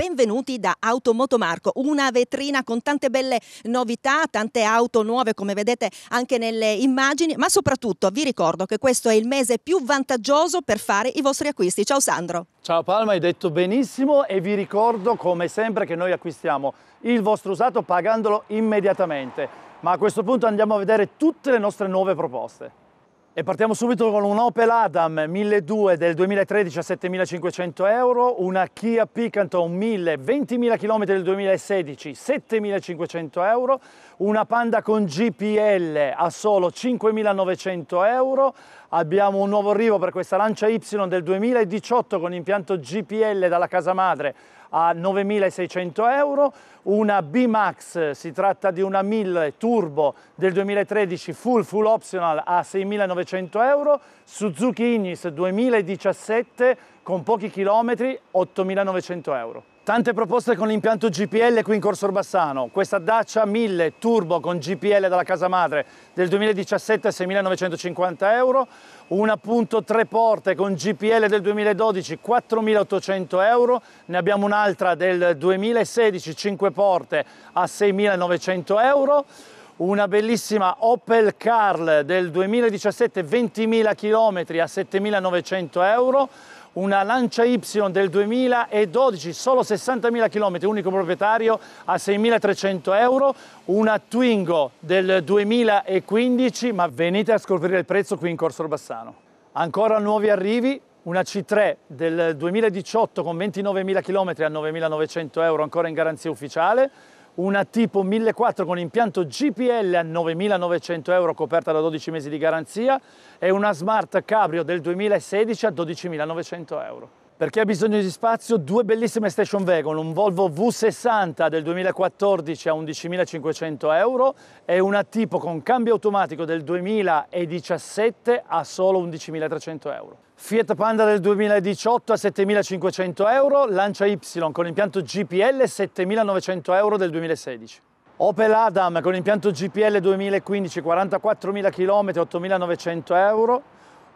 benvenuti da Automoto Marco, una vetrina con tante belle novità, tante auto nuove come vedete anche nelle immagini, ma soprattutto vi ricordo che questo è il mese più vantaggioso per fare i vostri acquisti. Ciao Sandro! Ciao Palma, hai detto benissimo e vi ricordo come sempre che noi acquistiamo il vostro usato pagandolo immediatamente. Ma a questo punto andiamo a vedere tutte le nostre nuove proposte. E partiamo subito con un Opel Adam 1200 del 2013 a 7.500 euro, una Kia Picanton 1000 20.000 km del 2016 7.500 euro, una Panda con GPL a solo 5.900 euro, abbiamo un nuovo arrivo per questa Lancia Y del 2018 con impianto GPL dalla casa madre a 9.600 euro, una B-Max, si tratta di una 1000 Turbo del 2013 full full optional a 6.900 euro, Suzuki Ignis 2017 con pochi chilometri 8.900 euro. Tante proposte con l'impianto GPL qui in Corso Orbassano. Questa Dacia 1000 Turbo con GPL dalla casa madre del 2017 a 6.950 euro, una punto tre porte con GPL del 2012 4.800 euro, ne abbiamo un'altra del 2016 5 porte a 6.900 euro una bellissima Opel Carl del 2017 20.000 km a 7.900 euro una Lancia Y del 2012, solo 60.000 km, unico proprietario, a 6.300 euro, una Twingo del 2015, ma venite a scoprire il prezzo qui in Corso Bassano. Ancora nuovi arrivi, una C3 del 2018 con 29.000 km a 9.900 euro, ancora in garanzia ufficiale, una tipo 1400 con impianto GPL a 9.900 euro coperta da 12 mesi di garanzia e una Smart Cabrio del 2016 a 12.900 euro. Per chi ha bisogno di spazio, due bellissime station wagon, un Volvo V60 del 2014 a 11.500 euro e una tipo con cambio automatico del 2017 a solo 11.300 euro. Fiat Panda del 2018 a 7.500 euro, Lancia Y con impianto GPL 7.900 euro del 2016. Opel Adam con impianto GPL 2015 44.000 km 8.900 euro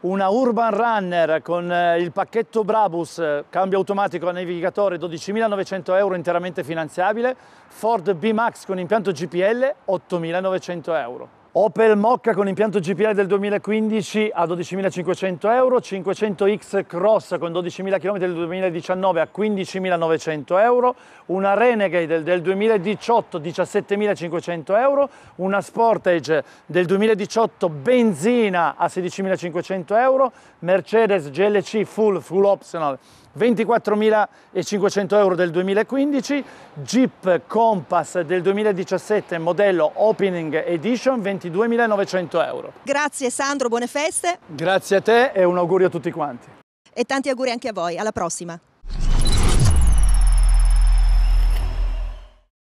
una Urban Runner con eh, il pacchetto Brabus, eh, cambio automatico a navigatore 12.900 euro interamente finanziabile, Ford B-Max con impianto GPL 8.900 euro. Opel Mocca con impianto GPL del 2015 a 12.500 euro, 500X Cross con 12.000 km del 2019 a 15.900 euro, una Renegade del 2018 a 17.500 euro, una Sportage del 2018 benzina a 16.500 euro, Mercedes GLC Full Full Optional 24.500 euro del 2015, Jeep Compass del 2017 modello Opening Edition 22.900 euro. Grazie Sandro, buone feste. Grazie a te e un augurio a tutti quanti. E tanti auguri anche a voi, alla prossima.